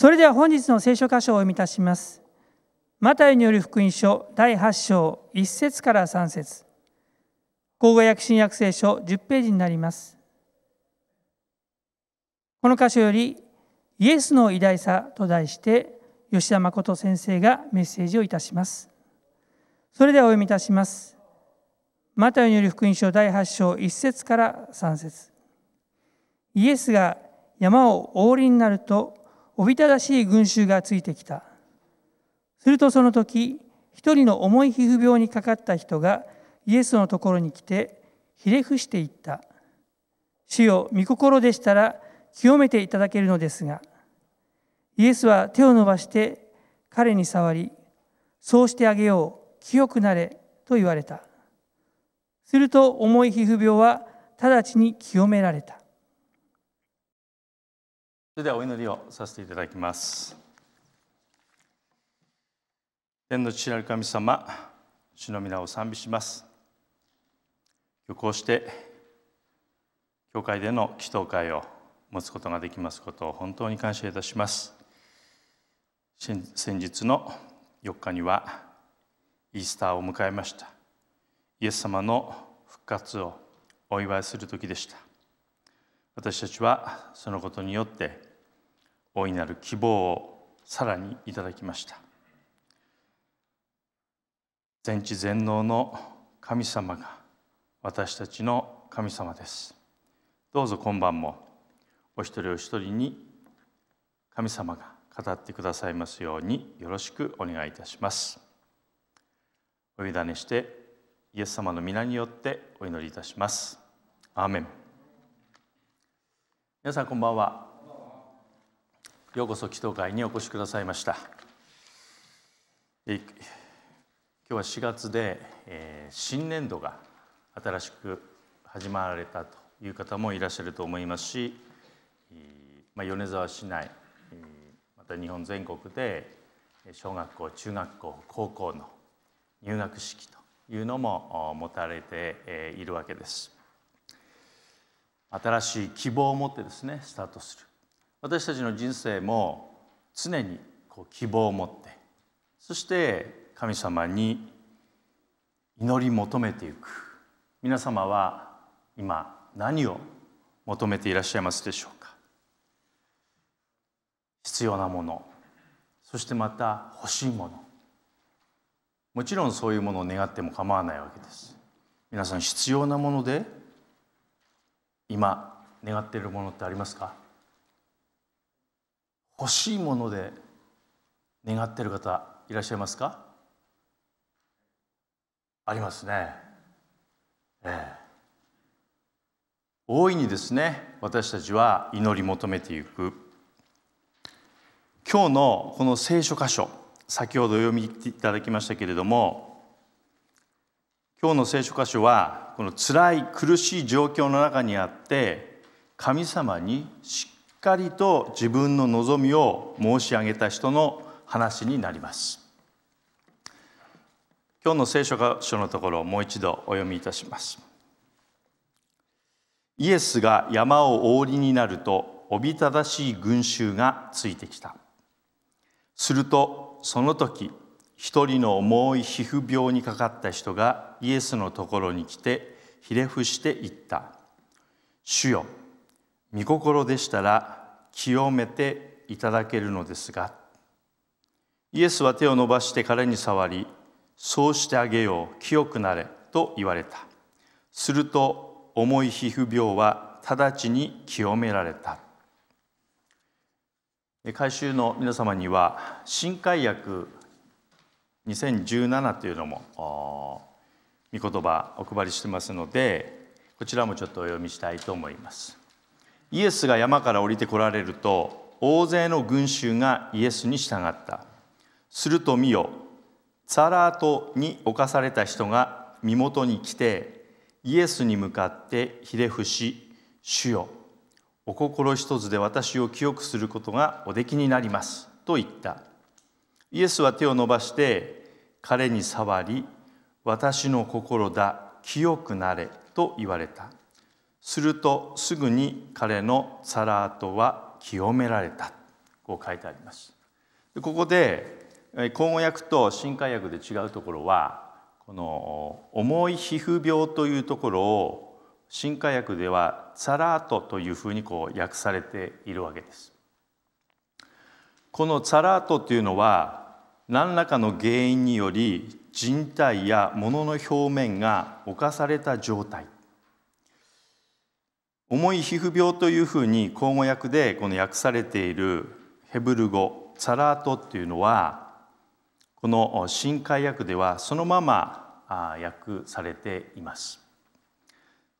それでは本日の聖書箇所をお読みいたします。マタイによる福音書第8章1節から3節口語訳新約聖書10ページになります。この箇所よりイエスの偉大さと題して吉田誠先生がメッセージをいたします。それではお読みいたします。マタイによる福音書第8章1節から3節イエスが山をお降りになるとおびただしい群衆がついてきたするとその時一人の重い皮膚病にかかった人がイエスのところに来てひれ伏していった主よ御心でしたら清めていただけるのですがイエスは手を伸ばして彼に触りそうしてあげよう清くなれと言われたすると重い皮膚病は直ちに清められたそれではお祈りをさせていただきます天の父なる神様主の皆を賛美します今日こうして教会での祈祷会を持つことができますことを本当に感謝いたします先日の4日にはイースターを迎えましたイエス様の復活をお祝いする時でした私たちはそのことによって大いなる希望をさらにいただきました全知全能の神様が私たちの神様ですどうぞ今晩もお一人お一人に神様が語ってくださいますようによろしくお願いいたしますお委ねしてイエス様の皆によってお祈りいたしますアーメン皆さんこんばんはようこそ祈祷会にお越しくださいました今日は4月で、えー、新年度が新しく始まられたという方もいらっしゃると思いますし、まあ、米沢市内また日本全国で小学校中学校高校の入学式というのも持たれているわけです。新しい希望を持ってですねスタートする私たちの人生も常にこう希望を持ってそして神様に祈り求めていく皆様は今何を求めていらっしゃいますでしょうか必要なものそしてまた欲しいものもちろんそういうものを願っても構わないわけです皆さん必要なもので今願っているものってありますか欲しいもので願っている方いらっしゃいますかありますね。ええ、大いにですね私たちは祈り求めていく今日のこの聖書箇所先ほど読みいただきましたけれども今日の聖書箇所はこの辛い苦しい状況の中にあって神様にしっかりと自分の望みを申し上げた人の話になります今日の聖書箇所のところをもう一度お読みいたしますイエスが山をお降りになるとおびただしい群衆がついてきたするとその時一人の重い皮膚病にかかった人がイエスのところに来てひれ伏して言った「主よ御心でしたら清めていただけるのですが」イエスは手を伸ばして彼に触り「そうしてあげよう清くなれ」と言われたすると重い皮膚病は直ちに清められた回収の皆様には新海薬2017というのも御言葉お配りしてますのでこちらもちょっとお読みしたいと思いますイエスが山から降りてこられると大勢の群衆がイエスに従ったすると見よサラートに侵された人が身元に来てイエスに向かってひれ伏し「主よお心一つで私を清くすることがおできになります」と言ったイエスは手を伸ばして彼に触り私の心だ清くなれと言われたするとすぐに彼のサラートは清められたこう書いてありますでここで口語訳と新化訳で違うところはこの重い皮膚病というところを新化訳ではサラートというふうにこう訳されているわけですこのサラートというのは何らかの原因により人体や物の表面が侵された状態重い皮膚病というふうに口語訳でこの訳されているヘブル語サラートっていうのはこの新海訳ではそのまま訳されています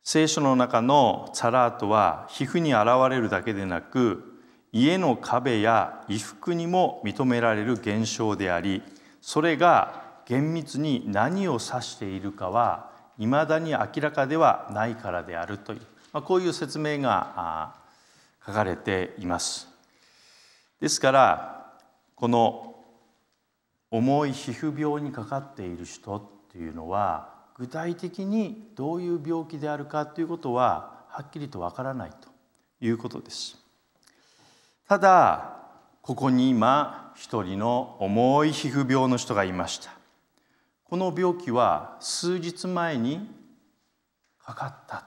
聖書の中のサラートは皮膚に現れるだけでなく家の壁や衣服にも認められる現象でありそれが厳密に何を指しているかはいまだに明らかではないからであるという、まあ、こういう説明が書かれています。ですからこの重い皮膚病にかかっている人っていうのは具体的にどういう病気であるかということははっきりとわからないということです。ただここに今一人の重い皮膚病の人がいましたこの病気は数日前にかかった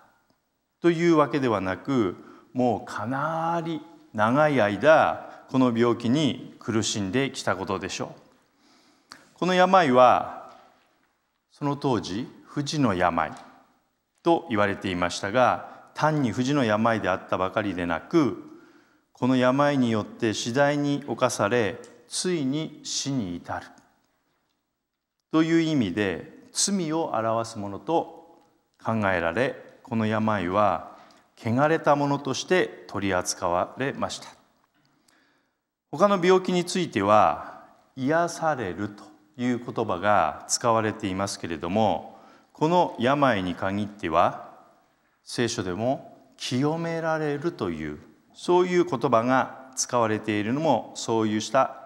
というわけではなくもうかなり長い間この病気に苦しんできたことでしょうこの病はその当時不治の病と言われていましたが単に不治の病であったばかりでなくこの病によって次第に侵されついに死に至るという意味で罪を表すものと考えられこの病は汚れたものとして取り扱われました他の病気については癒されるという言葉が使われていますけれどもこの病に限っては聖書でも清められるというそういう言葉が使われているのもそういうした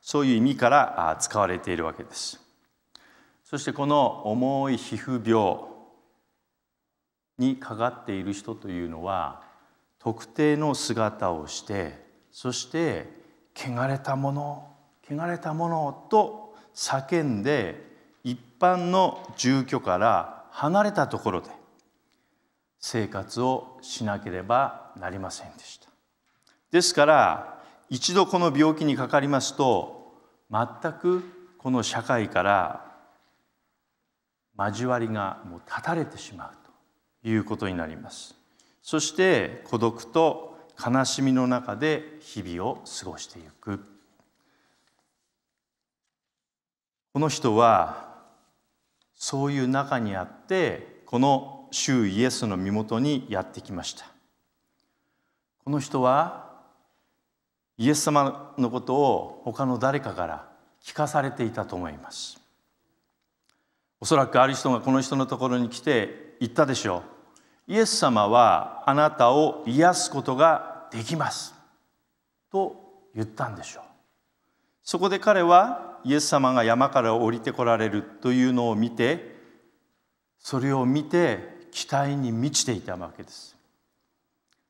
そういう意味から使われているわけです。そしてこの重い皮膚病にかかっている人というのは特定の姿をしてそして「汚れたもの汚れたもの」と叫んで一般の住居から離れたところで生活をしなければなりませんでした。ですから一度この病気にかかりますと全くこの社会から交わりがもう断たれてしまうということになりますそして孤独と悲しみの中で日々を過ごしていくこの人はそういう中にあってこの主イエスの身元にやってきましたこの人はイエス様のことを他の誰かから聞かされていたと思いますおそらくある人がこの人のところに来て言ったでしょうイエス様はあなたを癒すことができますと言ったんでしょうそこで彼はイエス様が山から降りてこられるというのを見てそれを見て期待に満ちていたわけです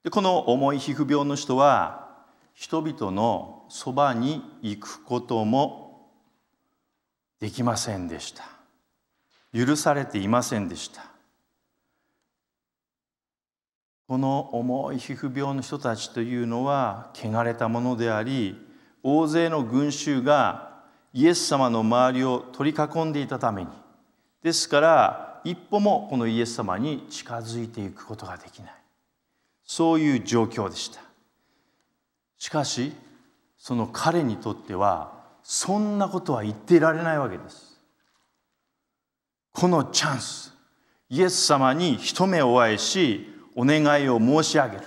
でこの重い皮膚病の人は人々のそばに行くこともできませんでした許されていませんでしたこの重い皮膚病の人たちというのは汚れたものであり大勢の群衆がイエス様の周りを取り囲んでいたためにですから一歩もこのイエス様に近づいていくことができないそういう状況でしたしかしその彼にとってはそんなことは言っていられないわけですこのチャンスイエス様に一目お会いしお願いを申し上げる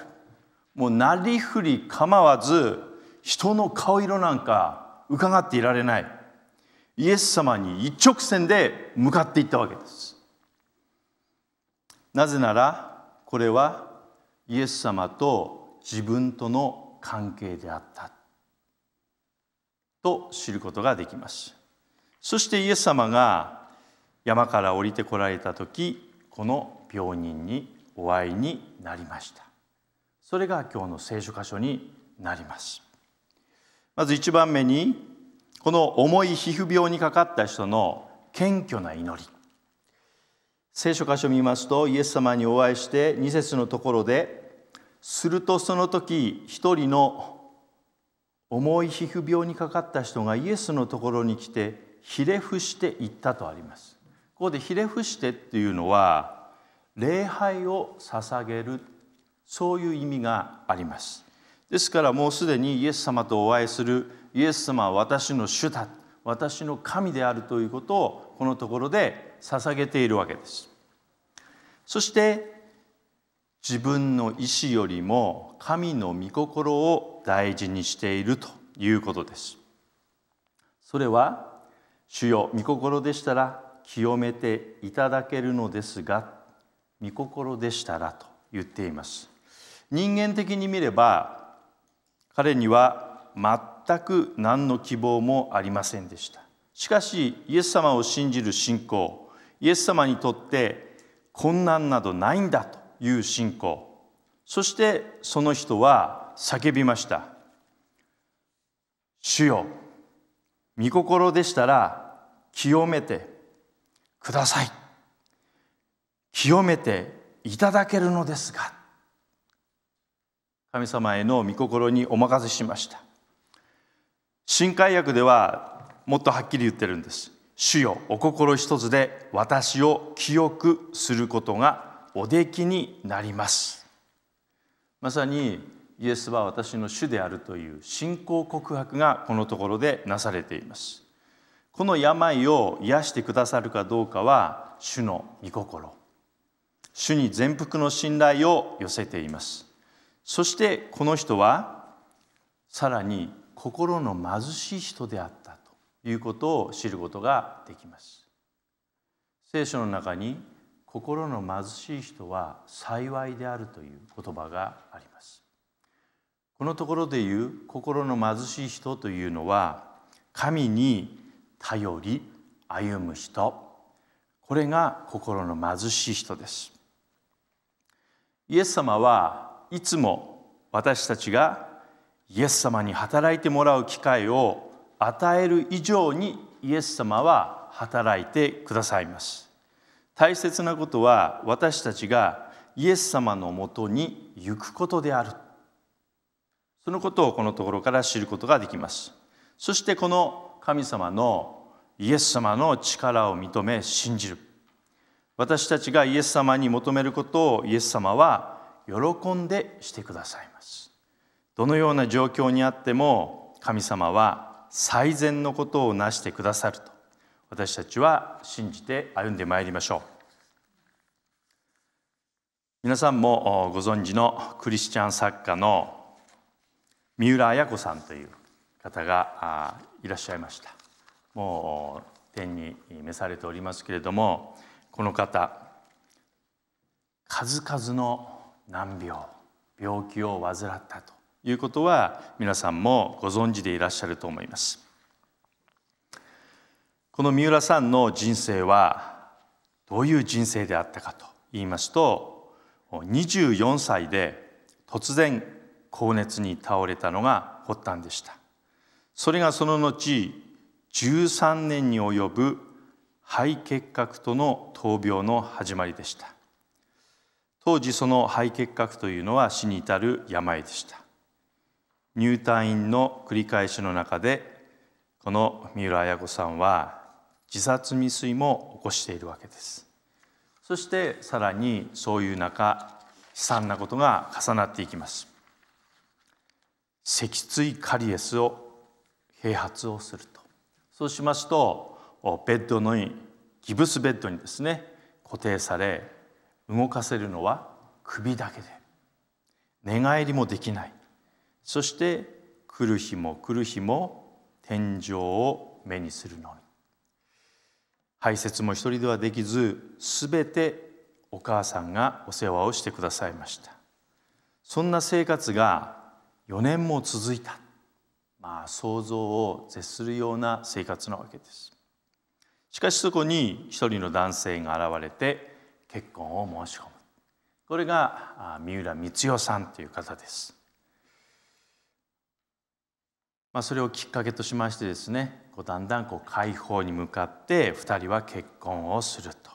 もうなりふり構わず人の顔色なんか伺っていられないイエス様に一直線で向かっていったわけですなぜならこれはイエス様と自分との関係であったと知ることができますそしてイエス様が山から降りてこられた時この病人にお会いになりましたそれが今日の聖書箇所になりますまず1番目にこの重い皮膚病にかかった人の謙虚な祈り聖書箇所を見ますとイエス様にお会いして2節のところでするとその時一人の重い皮膚病にかかった人がイエスのところに来てひれ伏して言ったとあります。ここでひれ伏してっていうのは礼拝を捧げるそういう意味があります。ですからもうすでにイエス様とお会いするイエス様は私の主だ私の神であるということをこのところで捧げているわけです。そして自分の意思よりも神の御心を大事にしているということですそれは主よ御心でしたら清めていただけるのですが御心でしたらと言っています人間的に見れば彼には全く何の希望もありませんでしたしかしイエス様を信じる信仰イエス様にとって困難などないんだという信仰そしてその人は叫びました「主よ御心でしたら清めてください」「清めていただけるのですが」神様への御心にお任せしました新海訳ではもっとはっきり言ってるんです主よお心一つで私を清くすることがおできになりますまさにイエスは私の主であるという信仰告白がこのところでなされていますこの病を癒してくださるかどうかは主の御心主に全幅の信頼を寄せていますそしてこの人はさらに心の貧しい人であったということを知ることができます聖書の中に心の貧しい人は幸いであるという言葉がありますこのところで言う心の貧しい人というのは神に頼り歩む人これが心の貧しい人ですイエス様はいつも私たちがイエス様に働いてもらう機会を与える以上にイエス様は働いてくださいます大切なことは私たちがイエス様のもとに行くことであるそのことをこのところから知ることができますそしてこの神様のイエス様の力を認め信じる私たちがイエス様に求めることをイエス様は喜んでしてくださいますどのような状況にあっても神様は最善のことをなしてくださると私たちは信じて歩んでまいりましょう皆さんもご存知のクリスチャン作家の三浦綾子さんという方がいらっしゃいましたもう天に召されておりますけれどもこの方数々の難病病気を患ったということは皆さんもご存知でいらっしゃると思いますこの三浦さんの人生はどういう人生であったかと言いますと24歳で突然高熱に倒れたのが発端でしたそれがその後13年に及ぶ肺結核との闘病の始まりでした当時その肺結核というのは死に至る病でした入退院の繰り返しの中でこの三浦綾子さんは自殺未遂も起こしているわけですそしてさらにそういう中悲惨なことが重なっていきます脊椎カリエスを併発をするとそうしますとベッドのギブスベッドにですね固定され動かせるのは首だけで寝返りもできないそして来る日も来る日も天井を目にするのに排泄も一人ではできず全てお母さんがお世話をしてくださいましたそんな生活が4年も続いたまあ想像を絶するような生活なわけですしかしそこに一人の男性が現れて結婚を申し込むこれが三浦光代さんという方ですまあ、それをきっかけとしましてですねこうだんだんこう解放に向かって2人は結婚をすると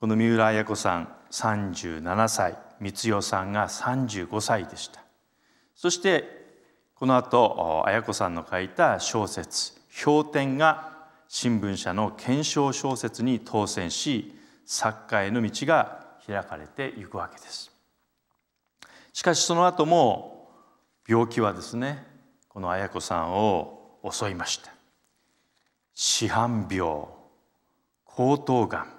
この三浦綾子さん37歳光代さんが35歳でしたそしてこの後綾子さんの書いた小説「氷点」が新聞社の検証小説に当選し作家への道が開かれていくわけですしかしその後も病気はですねこの綾子さんを襲いました市販病喉頭がん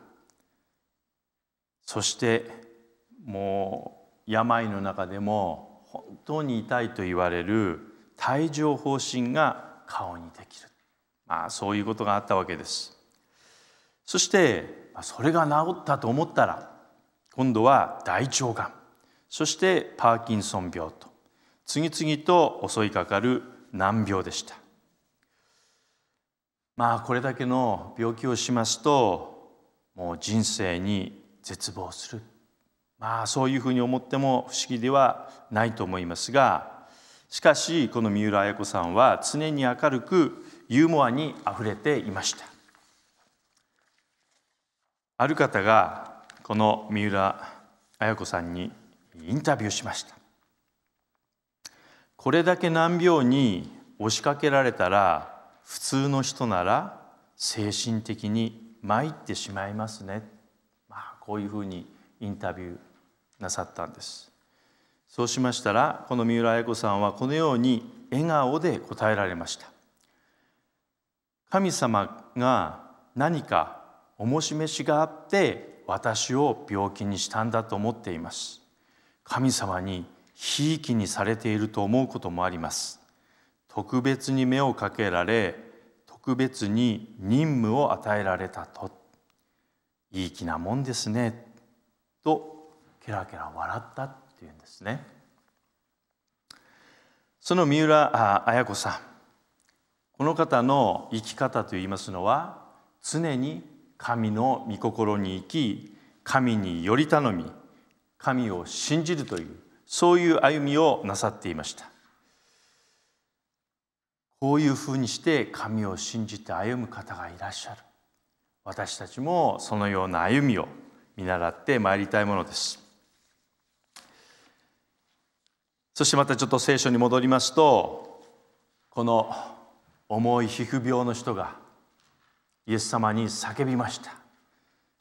そしてもう病の中でも本当に痛いと言われる帯状疱疹が顔にできる、まあ、そういうことがあったわけですそしてそれが治ったと思ったら今度は大腸がんそしてパーキンソン病と次々と襲いかかる難病でしたまあこれだけの病気をしますともう人生に絶望するまあそういうふうに思っても不思議ではないと思いますがしかしこの三浦綾子さんは常に明るくユーモアにあふれていましたある方がこの三浦綾子さんにインタビューしましたこれだけ難病に押しかけられたら普通の人なら精神的に参ってしまいますね、まあ、こういうふうにインタビューなさったんですそうしましたらこの三浦綾子さんはこのように笑顔で答えられました神様が何かもししがあって私を病気にしたんだと思っています神様にひいきにされていると思うこともあります特別に目をかけられ特別に任務を与えられたといい気なもんですねとケラケラ笑ったっていうんですねその三浦綾子さんこの方の生き方といいますのは常に神の御心に生き神により頼み神を信じるというそういう歩みをなさっていましたこういうふうにして神を信じて歩む方がいらっしゃる私たちもそのような歩みを見習ってまいりたいものですそしてまたちょっと聖書に戻りますとこの重い皮膚病の人がイエス様に叫びました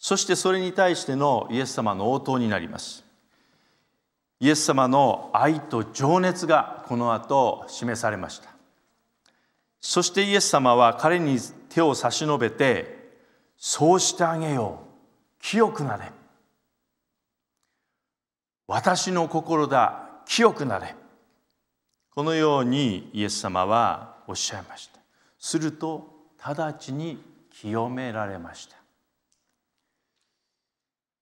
そしてそれに対してのイエス様の応答になりますイエス様の愛と情熱がこの後示されましたそしてイエス様は彼に手を差し伸べてそうしてあげよう清くなれ私の心だ清くなれこのようにイエス様はおっしゃいましたすると直ちに清められました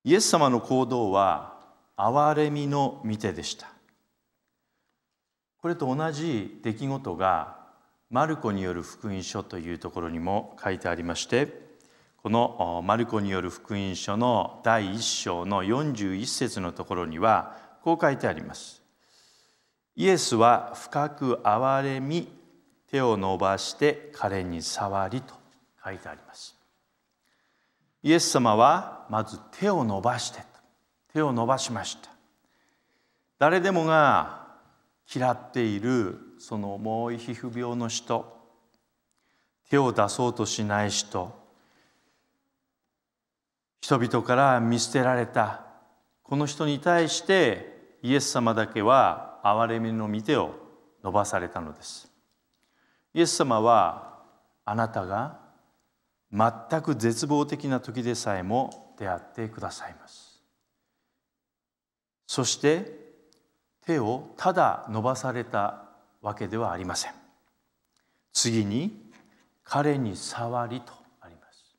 イエス様の行動は憐れみの御手でしたこれと同じ出来事がマルコによる福音書というところにも書いてありましてこのマルコによる福音書の第1章の41節のところにはこう書いてあります。イエスは深く憐れみ手を伸ばして彼に触りと書いてあります。イエス様はまず手を伸ばして手を伸ばしました誰でもが嫌っているその重い皮膚病の人手を出そうとしない人人々から見捨てられたこの人に対してイエス様だけは憐れみの御手を伸ばされたのですイエス様はあなたが全く絶望的な時でさえも出会ってくださいますそして手をただ伸ばされたわけではありません次に彼に触りとあります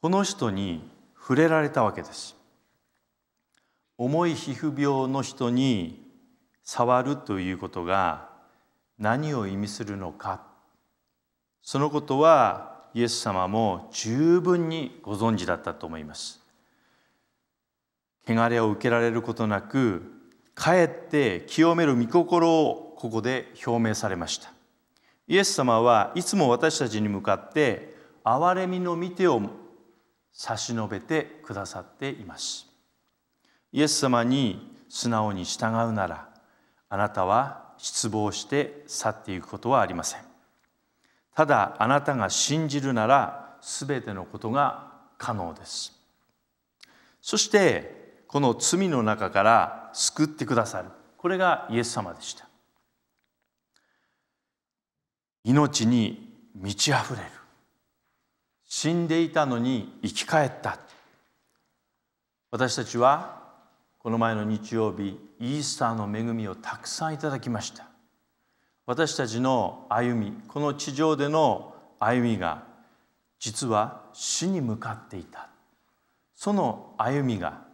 この人に触れられたわけです重い皮膚病の人に触るということが何を意味するのかそのことはイエス様も十分にご存知だったと思います汚れを受けられることなくかえって清める御心をここで表明されましたイエス様はいつも私たちに向かって憐れみの御手を差し伸べてくださっていますイエス様に素直に従うならあなたは失望して去っていくことはありませんただあなたが信じるなら全てのことが可能ですそしてこの罪の中から救ってくださるこれがイエス様でした命に満ち溢れる死んでいたのに生き返った私たちはこの前の日曜日イースターの恵みをたくさんいただきました私たちの歩みこの地上での歩みが実は死に向かっていたその歩みが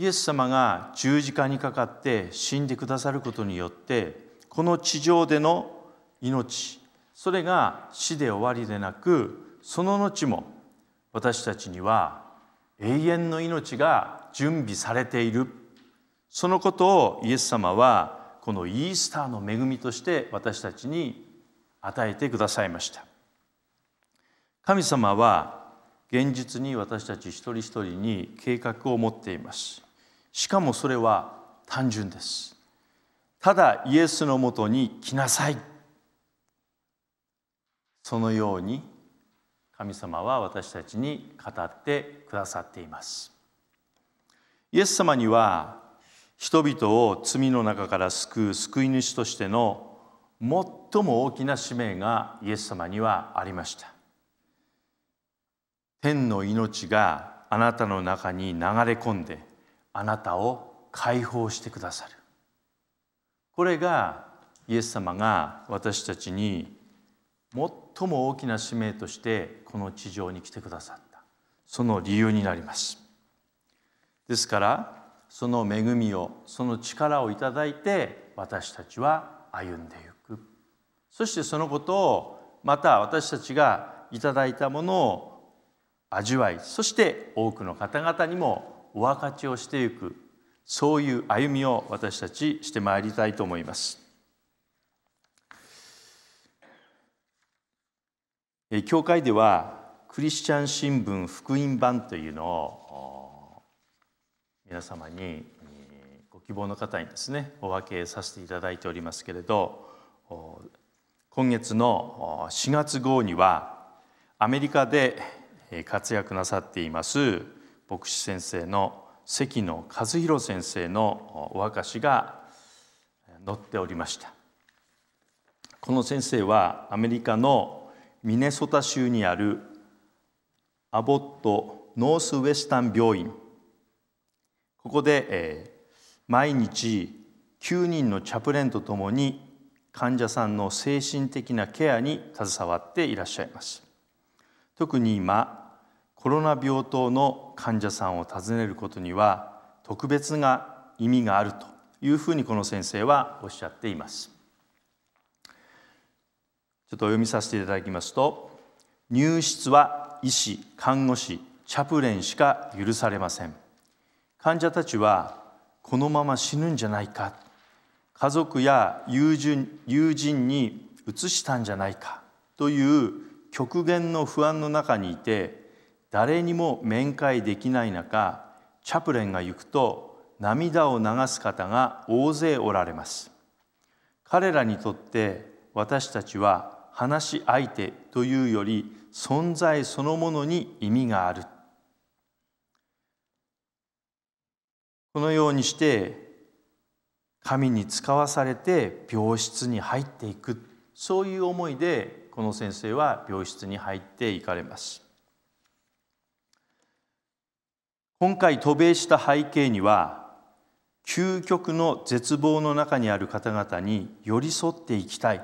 イエス様が十字架にかかって死んでくださることによってこの地上での命それが死で終わりでなくその後も私たちには永遠の命が準備されているそのことをイエス様はこのイースターの恵みとして私たちに与えてくださいました神様は現実に私たち一人一人に計画を持っていますしかもそれは単純ですただイエスのもとに来なさいそのように神様は私たちに語ってくださっていますイエス様には人々を罪の中から救う救い主としての最も大きな使命がイエス様にはありました天の命があなたの中に流れ込んであなたを解放してくださるこれがイエス様が私たちに最も大きな使命としてこの地上に来てくださったその理由になりますですからその恵みをその力をいただいて私たちは歩んでゆくそしてそのことをまた私たちがいただいたものを味わいそして多くの方々にもお分かちをしていくそういう歩みを私たちしてまいりたいと思います。教会ではクリスチャン新聞福音版というのを皆様にご希望の方にですねお分けさせていただいておりますけれど今月の4月号にはアメリカで活躍なさっています牧師先生の関野和弘先生のお証しが載っておりましたこの先生はアメリカのミネソタ州にあるアボットノースウェスタン病院ここで、え毎日9人のチャプレンとともに患者さんの精神的なケアに携わっていらっしゃいます特に今コロナ病棟の患者さんを訪ねることには特別な意味があるというふうにこの先生はおっしゃっていますちょっとお読みさせていただきますと入室は医師看護師チャプレンしか許されません患者たちはこのまま死ぬんじゃないか家族や友人友人に移したんじゃないかという極限の不安の中にいて誰にも面会できない中チャプレンが行くと涙を流す方が大勢おられます彼らにとって私たちは話し相手というより存在そのものに意味があるこのようにして神に使わされて病室に入っていくそういう思いでこの先生は病室に入っていかれます。今回渡米した背景には究極の絶望の中にある方々に寄り添っていきたい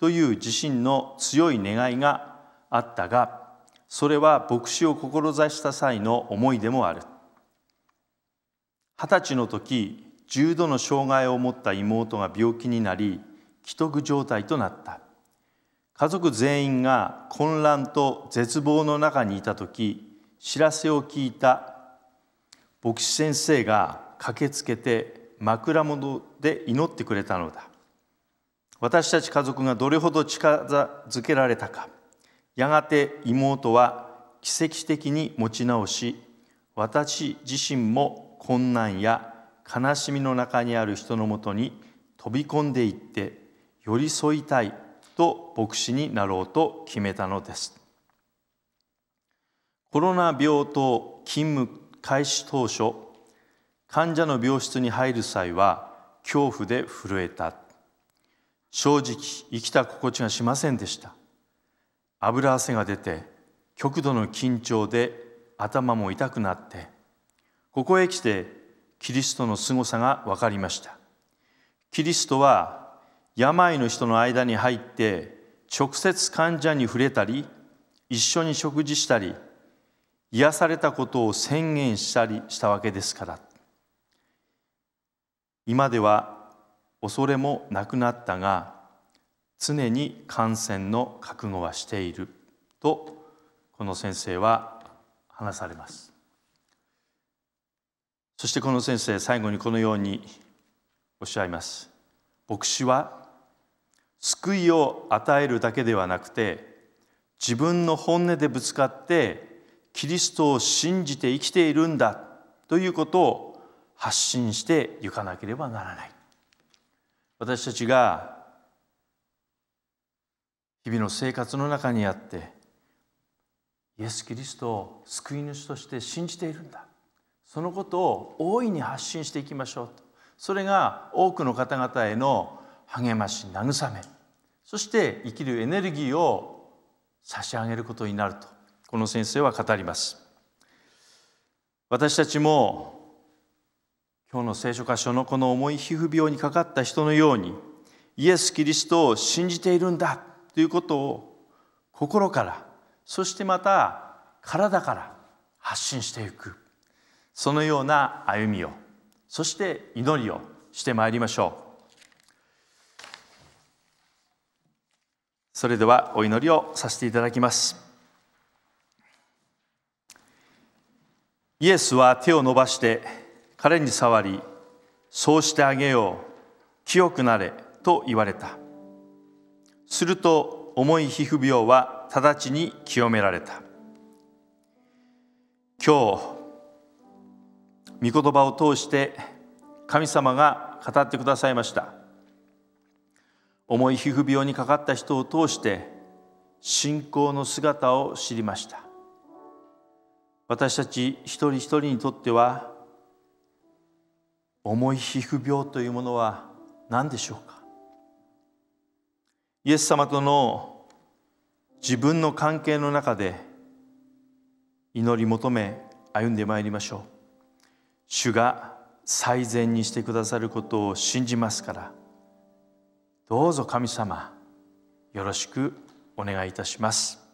という自身の強い願いがあったがそれは牧師を志した際の思いでもある二十歳の時重度の障害を持った妹が病気になり危篤状態となった家族全員が混乱と絶望の中にいた時知らせを聞いた牧師先生が駆けつけて枕元で祈ってくれたのだ私たち家族がどれほど近づけられたかやがて妹は奇跡的に持ち直し私自身も困難や悲しみの中にある人のもとに飛び込んでいって寄り添いたいと牧師になろうと決めたのですコロナ病棟勤務開始当初患者の病室に入る際は恐怖で震えた正直生きた心地がしませんでした油汗が出て極度の緊張で頭も痛くなってここへ来てキリストの凄さが分かりましたキリストは病の人の間に入って直接患者に触れたり一緒に食事したり癒されたことを宣言したりしたわけですから今では恐れもなくなったが常に感染の覚悟はしているとこの先生は話されますそしてこの先生最後にこのようにおっしゃいます牧師は救いを与えるだけではなくて自分の本音でぶつかってキリストを信じて生きているんだということを発信していかなければならない私たちが日々の生活の中にあってイエス・キリストを救い主として信じているんだそのことを大いに発信していきましょうそれが多くの方々への励まし慰めそして生きるエネルギーを差し上げることになるとこの先生は語ります私たちも今日の聖書箇所のこの重い皮膚病にかかった人のようにイエス・キリストを信じているんだということを心からそしてまた体から発信していくそのような歩みをそして祈りをしてまいりましょうそれではお祈りをさせていただきますイエスは手を伸ばして彼に触りそうしてあげよう清くなれと言われたすると重い皮膚病は直ちに清められた今日御言葉を通して神様が語ってくださいました重い皮膚病にかかった人を通して信仰の姿を知りました私たち一人一人にとっては重い皮膚病というものは何でしょうかイエス様との自分の関係の中で祈り求め歩んでまいりましょう主が最善にしてくださることを信じますからどうぞ神様よろしくお願いいたします。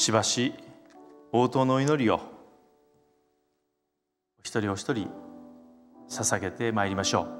しばし応答の祈りを一人お一人捧げてまいりましょう。